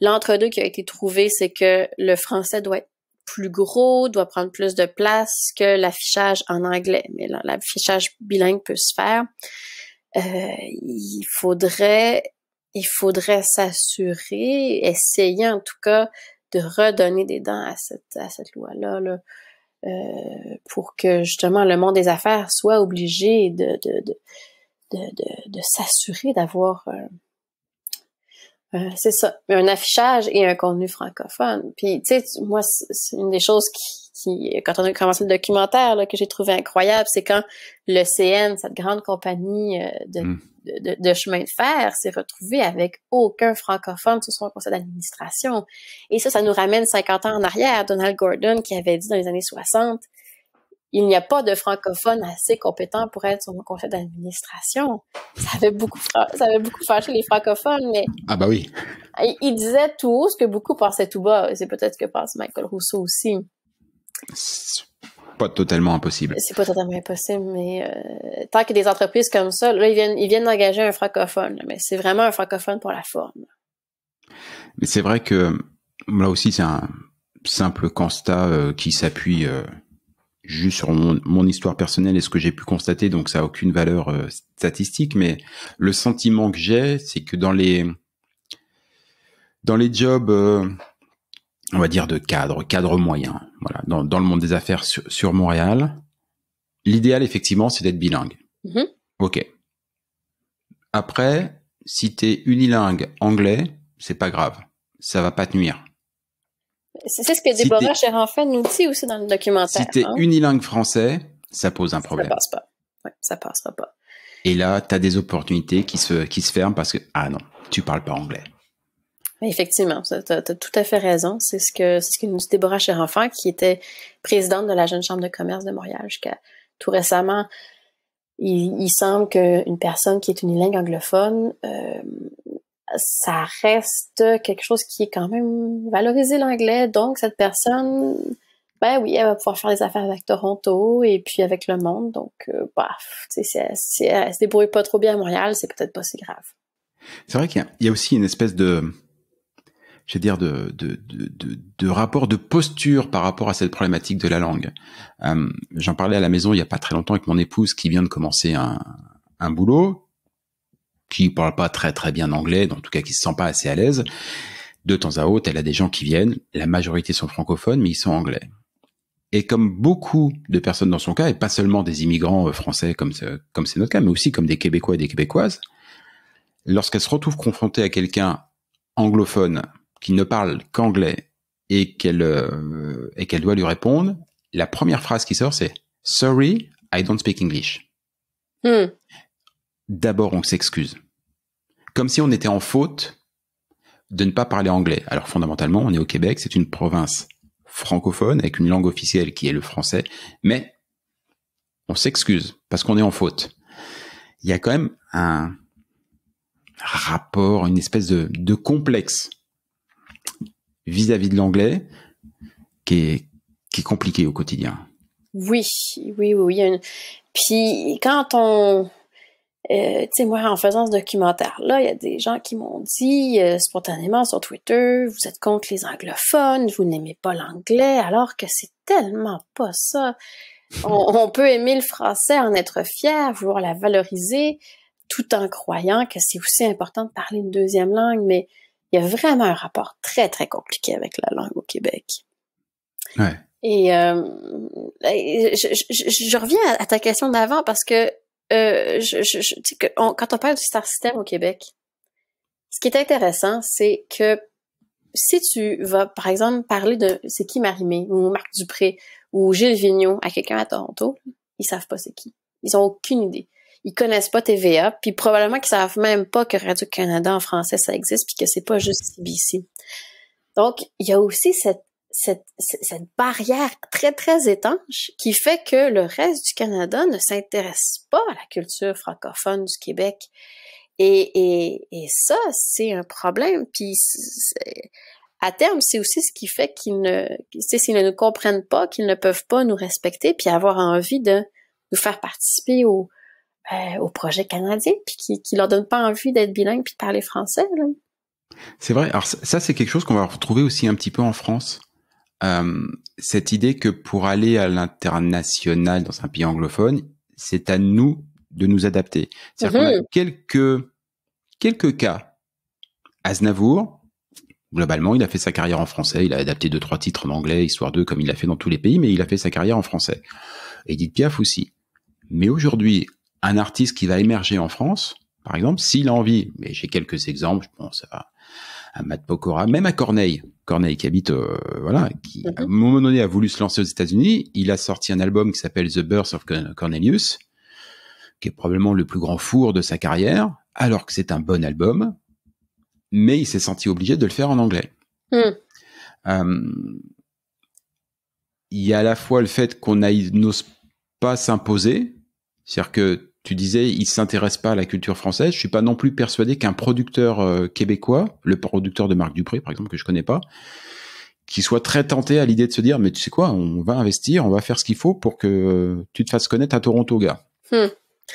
L'entre-deux qui a été trouvé, c'est que le français doit être plus gros, doit prendre plus de place que l'affichage en anglais. Mais l'affichage bilingue peut se faire. Euh, il faudrait, il faudrait s'assurer, essayer en tout cas de redonner des dents à cette, à cette loi-là, là, euh, pour que justement le monde des affaires soit obligé de, de, de, de, de s'assurer d'avoir euh, euh, c'est ça, un affichage et un contenu francophone. Puis tu sais, moi c'est une des choses qui, qui, quand on a commencé le documentaire là, que j'ai trouvé incroyable, c'est quand le CN, cette grande compagnie de, mmh de, chemin de fer s'est retrouvé avec aucun francophone sur son conseil d'administration. Et ça, ça nous ramène 50 ans en arrière. Donald Gordon qui avait dit dans les années 60, il n'y a pas de francophone assez compétent pour être sur mon conseil d'administration. Ça avait beaucoup, ça avait beaucoup fâché les francophones, mais. Ah, bah oui. Il, il disait tout haut ce que beaucoup pensaient tout bas. C'est peut-être ce que pense Michael Rousseau aussi pas totalement impossible. C'est pas totalement impossible, mais euh, tant que des entreprises comme ça, là, ils viennent, ils viennent un francophone, mais c'est vraiment un francophone pour la forme. Mais c'est vrai que là aussi, c'est un simple constat euh, qui s'appuie euh, juste sur mon, mon, histoire personnelle et ce que j'ai pu constater, donc ça a aucune valeur euh, statistique, mais le sentiment que j'ai, c'est que dans les dans les jobs on va dire de cadre, cadre moyen, voilà, dans, le monde des affaires sur, Montréal, l'idéal effectivement, c'est d'être bilingue. Mhm. Ok. Après, si t'es unilingue anglais, c'est pas grave, ça va pas te nuire. C'est ce que si en fait nous aussi dans le documentaire. Si t'es hein. unilingue français, ça pose un problème. Ça passe pas. ça passera pas. Et là, t'as des opportunités qui se qui se ferment parce que ah non, tu parles pas anglais. Effectivement, tu as, tout à fait raison. C'est ce que ce que nous dit Déborah enfant, qui était présidente de la Jeune Chambre de commerce de Montréal jusqu'à tout récemment. Il, semble qu'une personne qui est une langue anglophone, euh, ça reste quelque chose qui est quand même valorisé l'anglais. Donc, cette personne, ben oui, elle va pouvoir faire des affaires avec Toronto et puis avec le monde. Donc, bah, si elle, se débrouille pas trop bien à Montréal, c'est peut-être pas si grave. C'est vrai qu'il y, a aussi une espèce de je veux dire, de, de, de, de, rapport, de posture par rapport à cette problématique de la langue. Euh, j'en parlais à la maison il n'y a pas très longtemps avec mon épouse qui vient de commencer un, un boulot, qui parle pas très très bien anglais, en tout cas qui se sent pas assez à l'aise. De temps à autre, elle a des gens qui viennent, la majorité sont francophones, mais ils sont anglais. Et comme beaucoup de personnes dans son cas, et pas seulement des immigrants euh, français comme c'est notre cas, mais aussi comme des Québécois et des Québécoises, lorsqu'elle se retrouve confrontée à quelqu'un anglophone qui ne parle qu'anglais et qu'elle euh, et qu'elle doit lui répondre, la première phrase qui sort c'est Sorry, I don't speak English. Hmm. D'abord, on s'excuse, comme si on était en faute de ne pas parler anglais. Alors fondamentalement, on est au Québec, c'est une province francophone avec une langue officielle qui est le français, mais on s'excuse parce qu'on est en faute. Il y a quand même un rapport, une espèce de, de complexe vis-à-vis de l'anglais qui est, compliqué au quotidien. Oui, oui, oui, Puis quand on, euh, tu sais, moi, en faisant ce documentaire-là, il y a des gens qui m'ont dit euh, spontanément sur Twitter, vous êtes contre les anglophones, vous n'aimez pas l'anglais, alors que c'est tellement pas ça. On, on, peut aimer le français, en être fier, vouloir la valoriser, tout en croyant que c'est aussi important de parler une deuxième langue, mais il y a vraiment un rapport très, très compliqué avec la langue au Québec. Ouais. Et, euh, je, reviens à ta question d'avant parce que, euh, je, je quand on parle du star system au Québec, ce qui est intéressant, c'est que si tu vas, par exemple, parler de c'est qui Marimé ou Marc Dupré ou Gilles Vigneault à quelqu'un à Toronto, ils savent pas c'est qui. Ils ont aucune idée ils connaissent pas TVA, puis probablement qu'ils savent même pas que Radio Canada en français ça existe, puis que c'est pas juste CBC. Donc il y a aussi cette barrière très très étanche qui fait que le reste du Canada ne s'intéresse pas à la culture francophone du Québec. Et, ça, c'est un problème. Puis à terme, c'est aussi ce qui fait qu'ils ne, s'ils ne nous comprennent pas, qu'ils ne peuvent pas nous respecter, puis avoir envie de nous faire participer au, euh, au projet canadien, puis qui, leur donne pas envie d'être bilingue puis de parler français. C'est vrai. Alors ça, c'est quelque chose qu'on va retrouver aussi un petit peu en France. Euh, cette idée que pour aller à l'international dans un pays anglophone, c'est à nous de nous adapter. C'est-à-dire mm-hmm. quelques, quelques cas. Aznavour, globalement, il a fait sa carrière en français. Il a adapté deux, trois titres en anglais, histoire d'eux, comme il l'a fait dans tous les pays, mais il a fait sa carrière en français. Edith Piaf aussi. Mais aujourd'hui, un artiste qui va émerger en France, par exemple, s'il a envie, mais j'ai quelques exemples, je pense à, à Matt Pokora, même à Corneille, Corneille qui habite, euh, voilà, qui mhm. à un moment donné a voulu se lancer aux États-Unis, il a sorti un album qui s'appelle The Birth of Cornelius, qui est probablement le plus grand four de sa carrière, alors que c'est un bon album, mais il s'est senti obligé de le faire en anglais. Hmm. Euh, il y a à la fois le fait qu'on n'ose pas s'imposer, c'est-à-dire que tu disais, il s'intéresse pas à la culture française. Je suis pas non plus persuadé qu'un producteur euh, québécois, le producteur de Marc Dupré, par exemple, que je connais pas, qui soit très tenté à l'idée de se dire, mais tu sais quoi, on va investir, on va faire ce qu'il faut pour que euh, tu te fasses connaître à Toronto, gars. Hmm.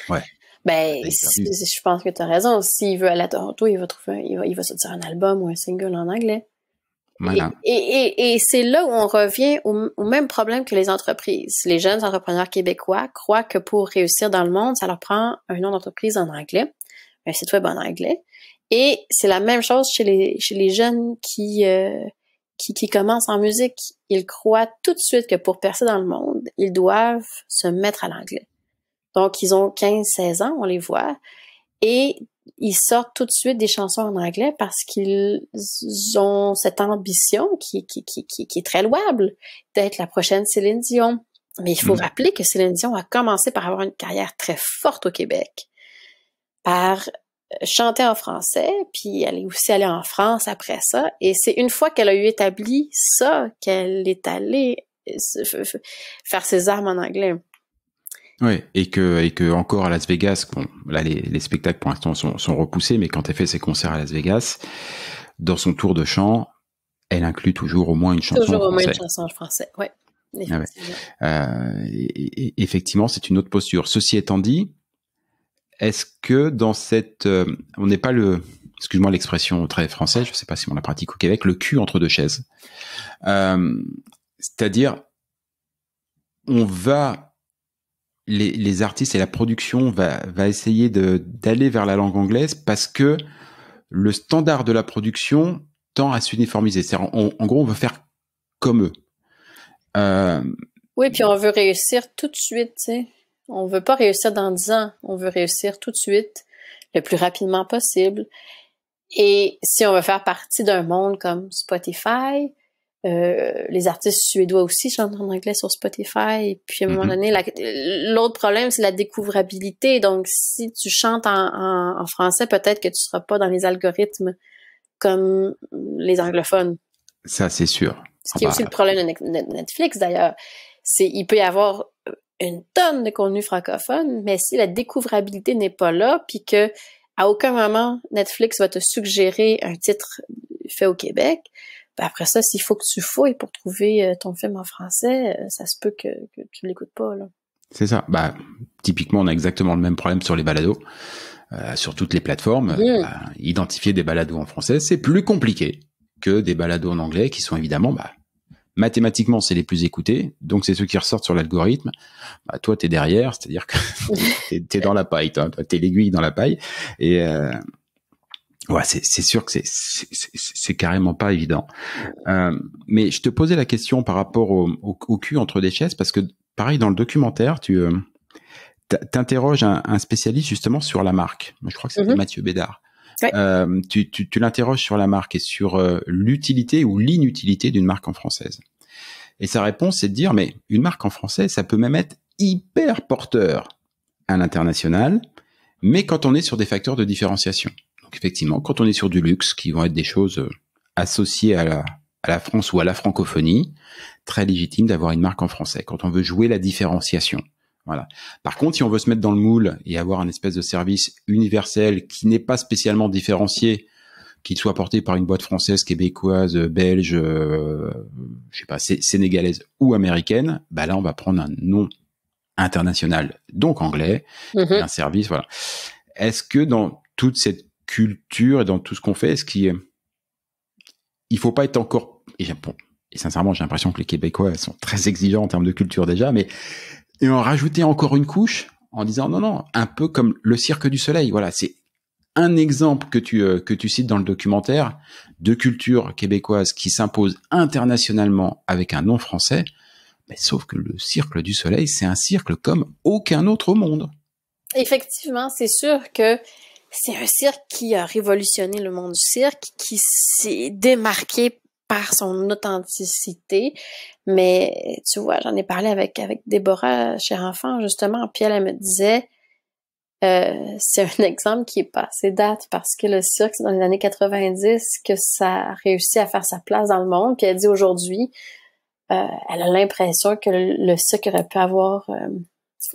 Ouais. Ben, je pense que tu as raison. S'il veut aller à Toronto, il va trouver, il va, il va sortir un album ou un single en anglais. Et, c'est là où on revient au, même problème que les entreprises. Les jeunes entrepreneurs québécois croient que pour réussir dans le monde, ça leur prend un nom d'entreprise en anglais, un site web en anglais. Et c'est la même chose chez les, jeunes euh, qui, qui commencent en musique. Ils croient tout de suite que pour percer dans le monde, ils doivent se mettre à l'anglais. Donc, ils ont 15-16 ans, on les voit. Et ils sortent tout de suite des chansons en anglais parce qu'ils ont cette ambition qui, est très louable d'être la prochaine Céline Dion. Mais il faut mm. rappeler que Céline Dion a commencé par avoir une carrière très forte au Québec, par euh, chanter en français, puis elle est aussi allée en France après ça. Et c'est une fois qu'elle a eu établi ça qu'elle est allée euh, faire ses armes en anglais. Oui, et que, et que encore à Las Vegas, bon, là les, les, spectacles pour l'instant sont, sont, repoussés, mais quand elle fait ses concerts à Las Vegas, dans son tour de chant, elle inclut toujours au moins une chanson toujours en français. au moins une chanson en français, ah ouais. Effectivement, euh, effectivement c'est une autre posture. Ceci étant dit, est-ce que dans cette, euh, on n'est pas le, excuse-moi l'expression très française, je ne sais pas si on la pratique au Québec, le cul entre deux chaises. Euh, C'est-à-dire, on va les, artistes et la production va, va essayer d'aller vers la langue anglaise parce que le standard de la production tend à s'uniformiser. En, en gros, on veut faire comme eux. Euh, oui, puis on veut réussir tout de suite. sais. On veut pas réussir dans 10 ans. On veut réussir tout de suite, le plus rapidement possible. Et si on veut faire partie d'un monde comme Spotify, euh, les artistes suédois aussi chantent en anglais sur Spotify. Et puis à un moment mhm. donné, l'autre problème, c'est la découvrabilité. Donc si tu chantes en, français, peut-être que tu ne seras pas dans les algorithmes comme les anglophones. Ça, c'est sûr. Ce qui est ah aussi bah. le problème de Netflix d'ailleurs. C'est il peut y avoir une tonne de contenu francophone, mais si la découvrabilité n'est pas là, puis que à aucun moment Netflix va te suggérer un titre fait au Québec, ben, après ça, s'il faut que tu fouilles pour trouver euh, ton film en français, euh, ça se peut que, que tu l'écoutes pas. Là. C'est ça. Bah, typiquement, on a exactement le même problème sur les balados, euh, sur toutes les plateformes. Mmh. Euh, bah, identifier des balados en français, c'est plus compliqué que des balados en anglais, qui sont évidemment, bah, mathématiquement, c'est les plus écoutés. Donc, c'est ceux qui ressortent sur l'algorithme. Bah, toi, es derrière, c'est-à-dire que tu es dans la paille, toi, es l'aiguille dans la paille. Et euh, Ouais, c'est sûr que c'est carrément pas évident. Euh, mais je te posais la question par rapport au, cul entre des chaises, parce que pareil, dans le documentaire, tu euh, t'interroges un, un, spécialiste justement sur la marque. Je crois que c'est mm-hmm. Mathieu Bédard. Euh, tu, tu l'interroges sur la marque et sur euh, l'utilité ou l'inutilité d'une marque en française. Et sa réponse, c'est de dire, mais une marque en français, ça peut même être hyper porteur à l'international, mais quand on est sur des facteurs de différenciation. Donc effectivement, quand on est sur du luxe, qui vont être des choses euh, associées à la, à la France ou à la francophonie, très légitime d'avoir une marque en français quand on veut jouer la différenciation. Voilà. Par contre, si on veut se mettre dans le moule et avoir un espèce de service universel qui n'est pas spécialement différencié, qu'il soit porté par une boîte française, québécoise, euh, belge, euh, je sais pas, sénégalaise ou américaine, bah là on va prendre un nom international, donc anglais, mm-hmm. et un service. Voilà. Est-ce que dans toute cette culture et dans tout ce qu'on fait, ce qui il faut pas être encore et, et sincèrement, j'ai l'impression que les Québécois sont très exigeants en termes de culture déjà, mais et en rajouter encore une couche en disant non non, un peu comme le cirque du soleil, voilà, c'est un exemple que tu euh, que tu cites dans le documentaire de culture québécoise qui s'impose internationalement avec un nom français. Mais sauf que le cirque du soleil, c'est un cirque comme aucun autre au monde. Effectivement, c'est sûr que c'est un cirque qui a révolutionné le monde du cirque, qui s'est démarqué par son authenticité. Mais tu vois, j'en ai parlé avec, avec Déborah, chère enfant, justement, puis elle, me disait, euh, c'est un exemple qui est passé date parce que le cirque, c'est dans les années 90 que ça a réussi à faire sa place dans le monde. Puis elle dit aujourd'hui, euh, elle a l'impression que le, cirque aurait pu avoir euh,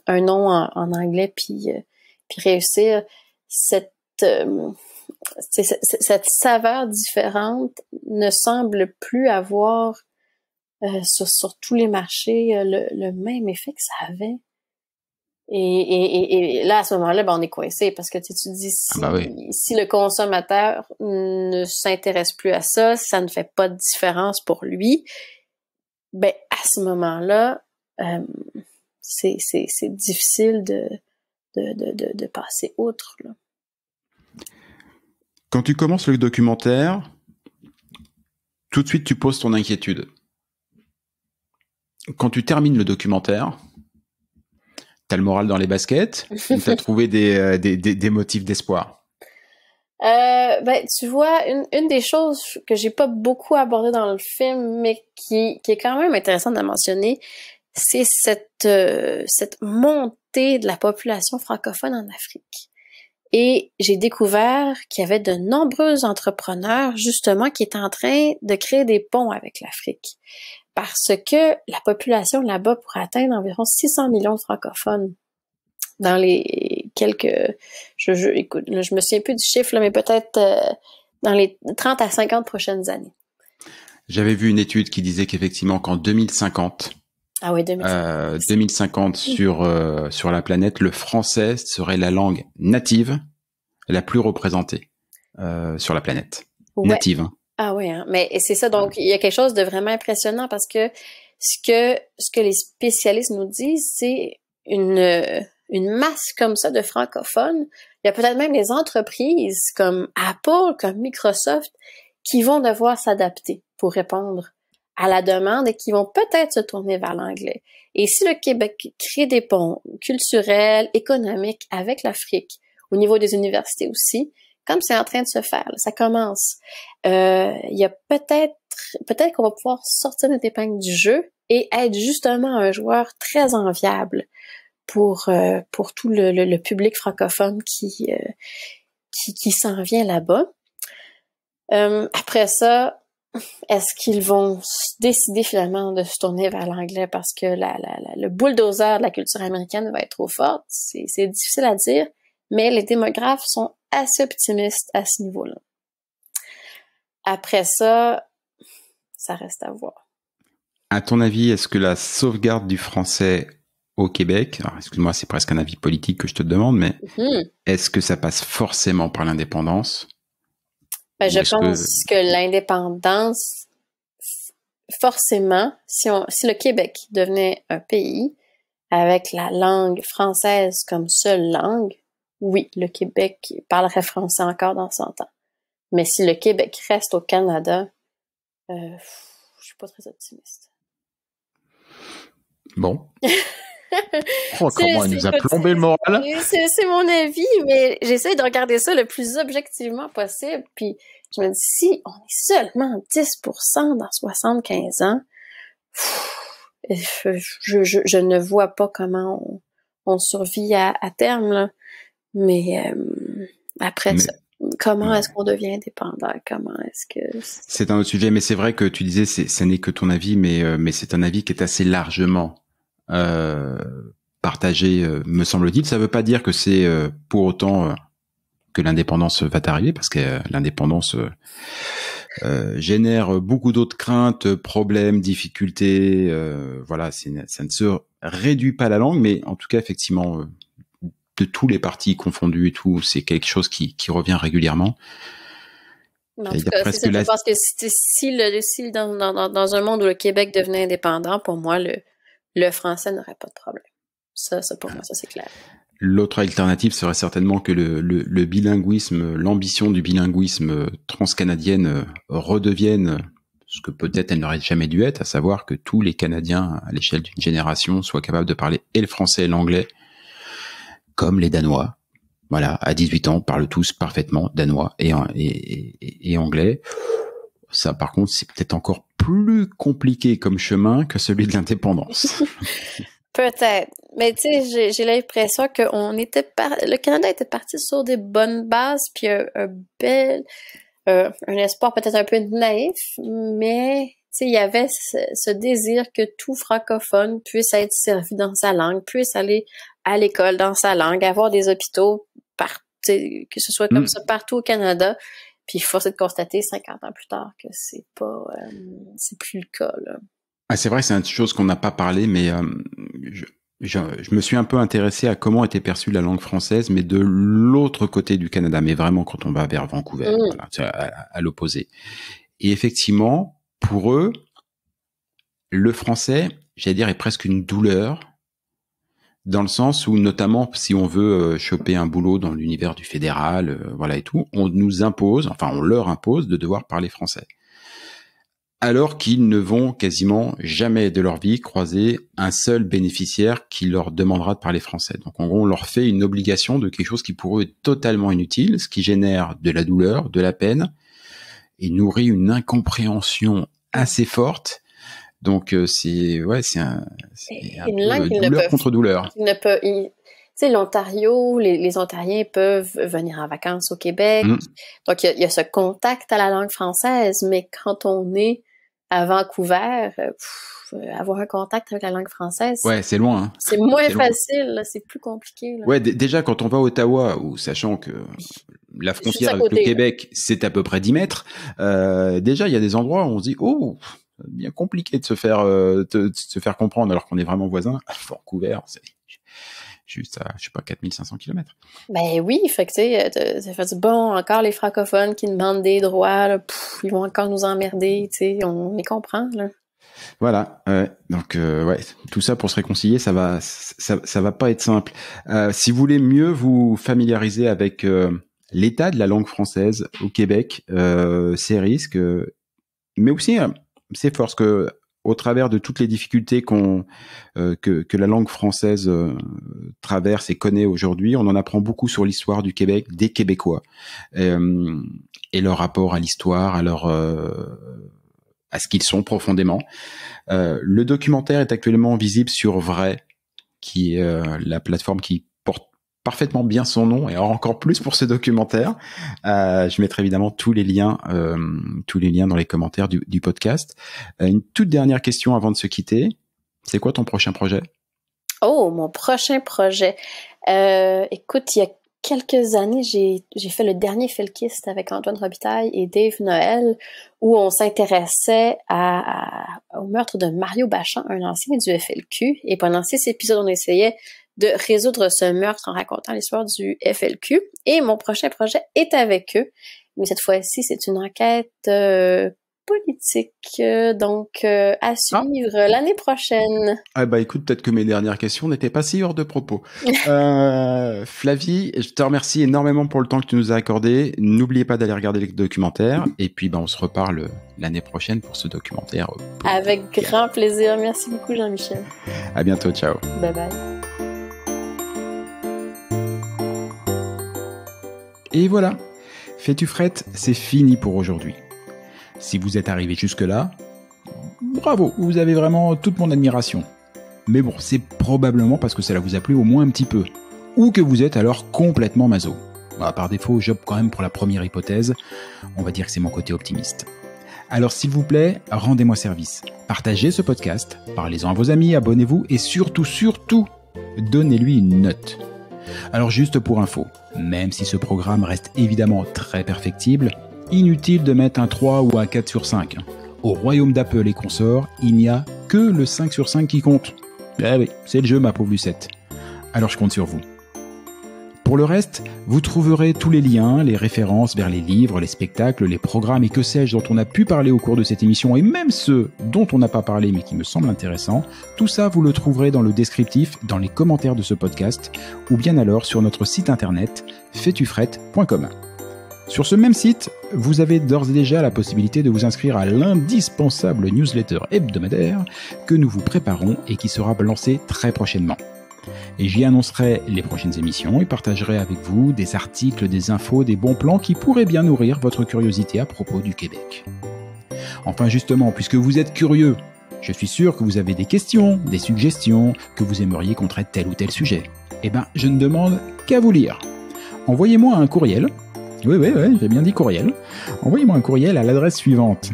un nom en, anglais puis, puis réussir. Euh, cette, saveur différente ne semble plus avoir euh, sur, tous les marchés euh, le, même effet que ça avait. Et, là, à ce moment-là, ben, on est coincé parce que tu, dis ah, ben si, le consommateur ne s'intéresse plus à ça, ça ne fait pas de différence pour lui, ben à ce moment-là, c'est difficile de, de, passer outre. Quand tu commences le documentaire, tout de suite tu poses ton inquiétude. Quand tu termines le documentaire, t'as le moral dans les baskets ou t'as trouvé euh, des, des, des, motifs d'espoir euh, ben, tu vois, une, une des choses que j'ai pas beaucoup abordé dans le film, mais qui, qui est quand même intéressante à mentionner, c'est cette, euh, cette montée de la population francophone en Afrique. Et j'ai découvert qu'il y avait de nombreux entrepreneurs justement qui étaient en train de créer des ponts avec l'Afrique parce que la population là-bas pourrait atteindre environ 600 millions de francophones dans les quelques... Je, je écoute, me souviens plus du chiffre, mais peut-être euh, dans les 30 à 50 prochaines années. J'avais vu une étude qui disait qu'effectivement qu'en 2050, ah oui, 2050. 2050 sur, euh, sur la planète, le français serait la langue native la plus représentée euh, sur la planète. Native. Hein. Ah oui, hein. mais c'est ça. Donc, il y a quelque chose de vraiment impressionnant parce que ce que, ce que les spécialistes nous disent, c'est une, une masse comme ça de francophones. Il y a peut-être même des entreprises comme Apple, comme Microsoft, qui vont devoir s'adapter pour répondre à la demande et qui vont peut-être se tourner vers l'anglais. Et si le Québec crée des ponts culturels, économiques avec l'Afrique, au niveau des universités aussi, comme c'est en train de se faire, ça commence. Euh, il y a peut-être, peut-être qu'on va pouvoir sortir notre épingle du jeu et être justement un joueur très enviable pour euh, pour tout le, public francophone qui euh, qui, qui s'en vient là-bas. après ça, est-ce qu'ils vont décider finalement de se tourner vers l'anglais parce que le bulldozer de la culture américaine va être trop forte? C'est difficile à dire, mais les démographes sont assez optimistes à ce niveau-là. Après ça, ça reste à voir. À ton avis, est-ce que la sauvegarde du français au Québec, excuse-moi, c'est presque un avis politique que je te demande, mais mm-hmm. est-ce que ça passe forcément par l'indépendance ben, je pense que, l'indépendance, forcément, si, le Québec devenait un pays avec la langue française comme seule langue, oui, le Québec parlerait français encore dans son temps. Mais si le Québec reste au Canada, je euh, je suis pas très optimiste. Bon. oh, comment il nous a plombé le moral. C'est mon avis, mais j'essaie de regarder ça le plus objectivement possible. Puis je me dis, si on est seulement 10% dans 75 ans, je, je, ne vois pas comment on, survit à, terme. Mais euh, après comment est-ce qu'on devient indépendant Comment est-ce que c'est un autre sujet, mais c'est vrai que tu disais ce n'est que ton avis, mais euh, mais c'est un avis qui est assez largement euh, partager euh, me semble-t-il. Ça ne veut pas dire que c'est euh, pour autant que l'indépendance va arriver, parce que l'indépendance génère beaucoup d'autres craintes, problèmes, difficultés. voilà, ça ne se réduit pas la langue, mais en tout cas, effectivement, de tous les partis confondus et tout, c'est quelque chose qui, revient régulièrement. En que si, le, si dans, dans, un monde où le Québec devenait indépendant, pour moi, le, le français n'aurait pas de problème. Ça, ça pour moi, ça c'est clair. L'autre alternative serait certainement que le, le, le bilinguisme, l'ambition du bilinguisme transcanadienne euh, redevienne ce que peut-être elle n'aurait jamais dû être, à savoir que tous les Canadiens à l'échelle d'une génération soient capables de parler et le français et l'anglais, comme les Danois. Voilà, à 18 ans, parlent tous parfaitement danois et, et, et, et anglais. Ça, par contre, c'est peut-être encore plus compliqué comme chemin que celui de l'indépendance. Peut-être. Mais tu sais, j'ai l'impression que on était le Canada était parti sur des bonnes bases, puis un, bel, euh, un espoir peut-être un peu naïf, mais tu sais, il y avait ce, désir que tout francophone puisse être servi dans sa langue, puisse aller à l'école dans sa langue, avoir des hôpitaux par, que ce soit comme mm. ça partout au Canada. Puis faut est constater 50 ans plus tard que c'est pas euh, c'est plus le cas. Là. Ah, c'est vrai, c'est une chose qu'on n'a pas parlé, mais euh, je, me suis un peu intéressé à comment était perçue la langue française, mais de l'autre côté du Canada, mais vraiment quand on va vers Vancouver, mmh. à, à l'opposé. Et effectivement, pour eux, le français, j'allais dire, est presque une douleur dans le sens où notamment si on veut euh, choper un boulot dans l'univers du fédéral, euh, voilà et tout, on nous impose, enfin on leur impose de devoir parler français. Alors qu'ils ne vont quasiment jamais de leur vie croiser un seul bénéficiaire qui leur demandera de parler français. Donc en gros, on leur fait une obligation de quelque chose qui pour eux est totalement inutile, ce qui génère de la douleur, de la peine, et nourrit une incompréhension assez forte donc euh, c'est ouais, c'est un, une langue contre douleur. Ne peut, tu sais, l'Ontario, les, Ontariens peuvent venir en vacances au Québec. Mm. Donc, il y, a ce contact à la langue française, mais quand on est à Vancouver, euh, euh, avoir un contact avec la langue française. Ouais, c'est loin. Hein. C'est moins facile, c'est plus compliqué. Ouais, déjà, quand on va à Ottawa, ou sachant que la frontière avec le Québec, c'est à peu près 10 mètres, déjà, il y a des endroits où on se dit, oh, bien compliqué de se faire euh, se faire comprendre alors qu'on est vraiment voisins à Vancouver c'est juste à je sais pas 4500 km ben oui fait que tu sais euh, fait bon encore les francophones qui demandent des droits ils vont encore nous emmerder tu sais on les comprend là voilà, donc euh, ouais, tout ça pour se réconcilier, ça va, ça, ça va pas être simple. Euh, si vous voulez mieux vous familiariser avec l'état de la langue française au Québec, ses risques, mais aussi c'est s'efforce que au travers de toutes les difficultés qu'on euh, que, que, la langue française euh, traverse et connaît aujourd'hui, on en apprend beaucoup sur l'histoire du Québec, des Québécois euh, et leur rapport à l'histoire, à leur à ce qu'ils sont profondément. le documentaire est actuellement visible sur Vrai, qui est la plateforme qui parfaitement bien son nom et encore plus pour ce documentaire. Euh, je mettrai évidemment tous les liens, euh, tous les liens dans les commentaires du, podcast. Euh, une toute dernière question avant de se quitter. C'est quoi ton prochain projet Oh, mon prochain projet. écoute, il y a quelques années, j'ai fait le dernier Felkist avec Antoine Robitaille et Dave Noël, où on s'intéressait au meurtre de Mario Bachan, un ancien du FLQ. Et pendant six épisodes, on essayait de résoudre ce meurtre en racontant l'histoire du FLQ. Et mon prochain projet est avec eux. Mais cette fois-ci, c'est une enquête euh, politique, euh, donc euh, à ah. suivre l'année prochaine. Ah bah écoute, peut-être que mes dernières questions n'étaient pas si hors de propos. Flavie, je te remercie énormément pour le temps que tu nous as accordé. N'oubliez pas d'aller regarder les documentaires et puis bah, on se reparle l'année prochaine pour ce documentaire. Avec grand plaisir. Merci beaucoup Jean-Michel. À bientôt, ciao. Bye bye. Et voilà, fais-tu frette, c'est fini pour aujourd'hui. Si vous êtes arrivé jusque-là, bravo, vous avez vraiment toute mon admiration. Mais bon, c'est probablement parce que cela vous a plu au moins un petit peu. Ou que vous êtes alors complètement mazo. Bah, par défaut, j'opte quand même pour la première hypothèse. On va dire que c'est mon côté optimiste. Alors s'il vous plaît, rendez-moi service. Partagez ce podcast, parlez-en à vos amis, abonnez-vous et surtout, surtout, donnez-lui une note. Alors juste pour info, même si ce programme reste évidemment très perfectible, inutile de mettre un 3 ou un 4 sur 5. Au royaume d'Apple et consorts, il n'y a que le 5 sur 5 qui compte. Eh oui, c'est le jeu ma pauvre Lucette. Alors je compte sur vous. Pour le reste, vous trouverez tous les liens, les références vers les livres, les spectacles, les programmes et que sais-je dont on a pu parler au cours de cette émission et même ceux dont on n'a pas parlé mais qui me semblent intéressants. Tout ça, vous le trouverez dans le descriptif, dans les commentaires de ce podcast ou bien alors sur notre site internet fetufrette.com. Sur ce même site, vous avez d'ores et déjà la possibilité de vous inscrire à l'indispensable newsletter hebdomadaire que nous vous préparons et qui sera lancé très prochainement et j'y annoncerai les prochaines émissions et partagerai avec vous des articles, des infos, des bons plans qui pourraient bien nourrir votre curiosité à propos du Québec. Enfin justement, puisque vous êtes curieux, je suis sûr que vous avez des questions, des suggestions, que vous aimeriez qu'on traite tel ou tel sujet. Eh bien, je ne demande qu'à vous lire. Envoyez-moi un courriel. Oui, oui, oui, j'ai bien dit courriel. Envoyez-moi un courriel à l'adresse suivante.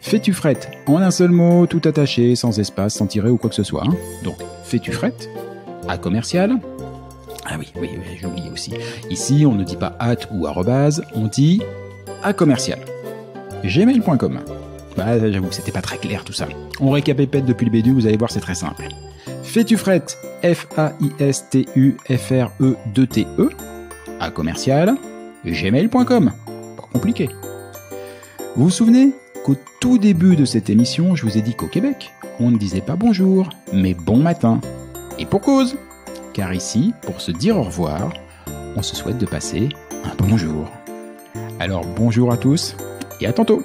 Fais-tu frette en un seul mot, tout attaché, sans espace, sans tirer ou quoi que ce soit. Donc, fais-tu frette? à commercial. Ah oui, oui, j'ai oublié aussi. Ici, on ne dit pas at ou arrobase, on dit à commercial. Gmail.com. Bah, j'avoue que c'était pas très clair tout ça. On récapépète depuis le début, vous allez voir, c'est très simple. fais f a i s t F-A-I-S-T-U-F-R-E-2-T-E, e, à commercial, gmail.com. Pas compliqué. Vous vous souvenez qu'au tout début de cette émission, je vous ai dit qu'au Québec, on ne disait pas bonjour, mais bon matin. Et pour cause Car ici, pour se dire au revoir, on se souhaite de passer un bon jour. Alors bonjour à tous et à tantôt